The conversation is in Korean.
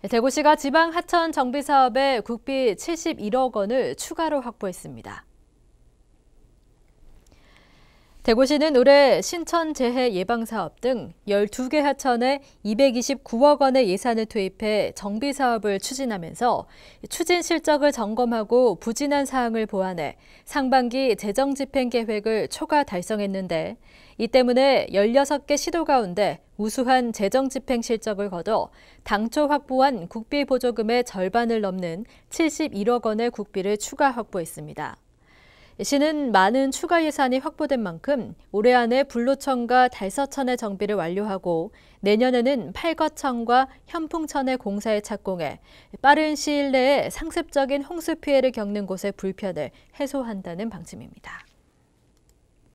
네, 대구시가 지방 하천 정비 사업에 국비 71억 원을 추가로 확보했습니다. 대구시는 올해 신천 재해 예방 사업 등 12개 하천에 229억 원의 예산을 투입해 정비 사업을 추진하면서 추진 실적을 점검하고 부진한 사항을 보완해 상반기 재정 집행 계획을 초과 달성했는데 이 때문에 16개 시도 가운데 우수한 재정 집행 실적을 거둬 당초 확보한 국비 보조금의 절반을 넘는 71억 원의 국비를 추가 확보했습니다. 시는 많은 추가 예산이 확보된 만큼 올해 안에 불로천과 달서천의 정비를 완료하고 내년에는 팔거천과 현풍천의 공사에 착공해 빠른 시일 내에 상습적인 홍수 피해를 겪는 곳의 불편을 해소한다는 방침입니다.